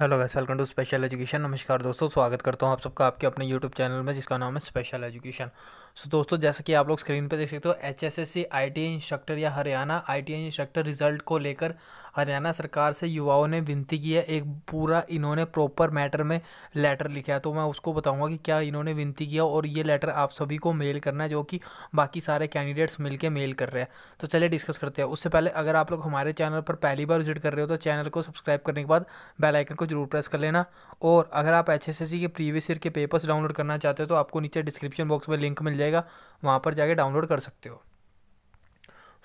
hello guys welcome to special education नमस्कार दोस्तों स्वागत करता हूँ आप सबका आपके अपने यूट्यूब चैनल में जिसका नाम है स्पेशल एजुकेशन सो दोस्तों जैसा कि आप लोग स्क्रीन पर देख सकते हो H S S C I T instructor या Haryana I T instructor result को लेकर हरियाणा सरकार से युवाओं ने विनती की है एक पूरा इन्होंने प्रॉपर मैटर में लेटर लिखा है तो मैं उसको बताऊँगा कि क्या इन्होंने विनती किया और ये लेटर आप सभी को मेल करना है जो कि बाकी सारे कैंडिडेट्स मिल मेल कर रहे हैं तो चलिए डिस्कस करते हैं उससे पहले अगर आप लोग हमारे चैनल पर पहली बार विजिट कर रहे हो तो चैनल को सब्सक्राइब करने के बाद बेलाइकन को ज़रूर प्रेस कर लेना और अगर आप एच के प्रीवियस ईयर के पेपर्स डाउनलोड करना चाहते हो तो आपको नीचे डिस्क्रिप्शन बॉक्स में लिंक मिल जाएगा वहाँ पर जाके डाउनलोड कर सकते हो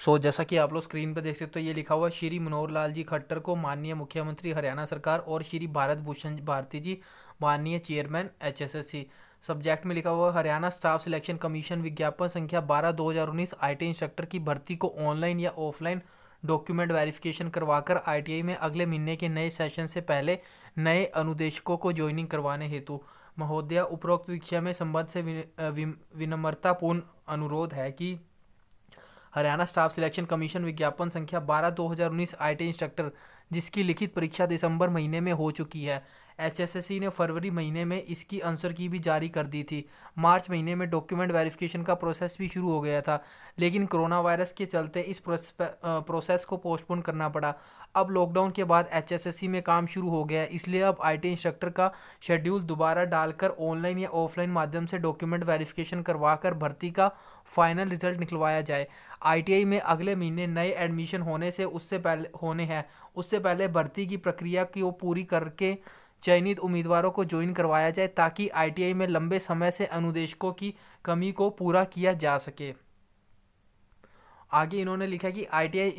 सो so, जैसा कि आप लोग स्क्रीन पर देख सकते हो ये लिखा हुआ श्री मनोहर लाल जी खट्टर को माननीय मुख्यमंत्री हरियाणा सरकार और श्री भारत भूषण भारती जी माननीय चेयरमैन एच सब्जेक्ट में लिखा हुआ हरियाणा स्टाफ सिलेक्शन कमीशन विज्ञापन संख्या बारह दो हज़ार उन्नीस इंस्ट्रक्टर की भर्ती को ऑनलाइन या ऑफलाइन डॉक्यूमेंट वेरिफिकेशन करवाकर आईटीआई में अगले महीने के नए सेशन से पहले नए अनुदेशकों को ज्वाइनिंग करवाने हेतु महोदया उपरोक्त विषय में संबंध से विनम्रतापूर्ण अनुरोध है कि हरियाणा स्टाफ सिलेक्शन कमीशन विज्ञापन संख्या हजार उन्नीस आईटी इंस्ट्रक्टर जिसकी लिखित परीक्षा दिसंबर महीने में हो चुकी है एचएसएससी ने फरवरी महीने में इसकी आंसर की भी जारी कर दी थी मार्च महीने में डॉक्यूमेंट वेरिफिकेशन का प्रोसेस भी शुरू हो गया था लेकिन कोरोना वायरस के चलते इस प्रोसेस को पोस्टपोन करना पड़ा अब लॉकडाउन के बाद एचएसएससी में काम शुरू हो गया इसलिए अब आईटी इंस्ट्रक्टर का शेड्यूल दोबारा डालकर ऑनलाइन या ऑफलाइन माध्यम से डॉक्यूमेंट वेरिफिकेशन करवा कर भर्ती का फाइनल रिजल्ट निकलवाया जाए आईटीआई में अगले महीने नए एडमिशन होने से उससे पहले होने हैं उससे सबसे पहले भर्ती की प्रक्रिया की वो पूरी करके चयनित उम्मीदवारों को ज्वाइन करवाया जाए ताकि आईटीआई में लंबे समय से अनुदेशकों की कमी को पूरा किया जा सके आगे इन्होंने लिखा कि आईटीआई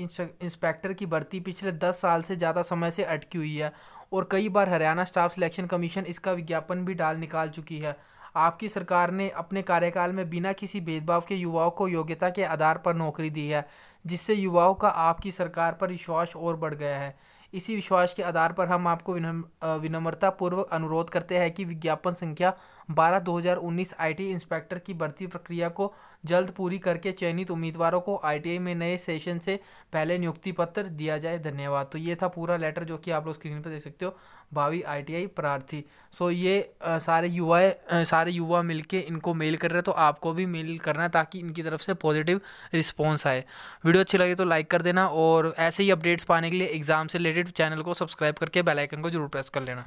इंस्पेक्टर की भर्ती पिछले दस साल से ज़्यादा समय से अटकी हुई है और कई बार हरियाणा स्टाफ सिलेक्शन कमीशन इसका विज्ञापन भी डाल निकाल चुकी है आपकी सरकार ने अपने कार्यकाल में बिना किसी भेदभाव के युवाओं को योग्यता के आधार पर नौकरी दी है जिससे युवाओं का आपकी सरकार पर विश्वास और बढ़ गया है इसी विश्वास के आधार पर हम आपको विनम्रतापूर्वक अनुरोध करते हैं कि विज्ञापन संख्या बारह दो हज़ार उन्नीस आईटी इंस्पेक्टर की भर्ती प्रक्रिया को जल्द पूरी करके चयनित उम्मीदवारों को आईटीआई में नए सेशन से पहले नियुक्ति पत्र दिया जाए धन्यवाद तो ये था पूरा लेटर जो कि आप लोग स्क्रीन पर देख सकते हो भावी आईटीआई प्रार्थी सो ये सारे युवा सारे युवा मिलके इनको मेल कर रहे हैं तो आपको भी मेल करना है ताकि इनकी तरफ से पॉजिटिव रिस्पॉन्स आए वीडियो अच्छी लगे तो लाइक कर देना और ऐसे ही अपडेट्स पाने के लिए एग्ज़ाम से रिलेटेड चैनल को सब्सक्राइब करके बेल आइकन को जरूर प्रेस कर लेना